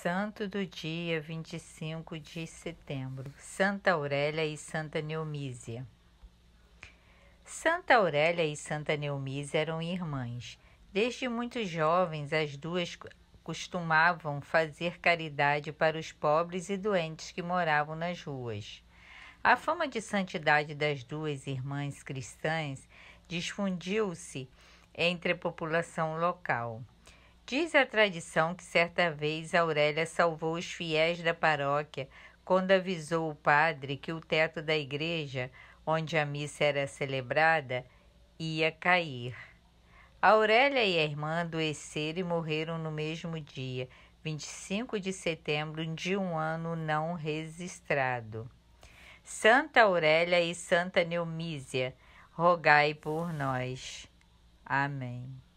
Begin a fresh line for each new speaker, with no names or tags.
Santo do dia 25 de setembro, Santa Aurélia e Santa Neomísia. Santa Aurélia e Santa Neomísia eram irmãs. Desde muito jovens, as duas costumavam fazer caridade para os pobres e doentes que moravam nas ruas. A fama de santidade das duas irmãs cristãs difundiu-se entre a população local. Diz a tradição que certa vez Aurélia salvou os fiéis da paróquia quando avisou o padre que o teto da igreja, onde a missa era celebrada, ia cair. Aurélia e a irmã adoeceram e morreram no mesmo dia, 25 de setembro de um ano não registrado. Santa Aurélia e Santa Neumísia, rogai por nós. Amém.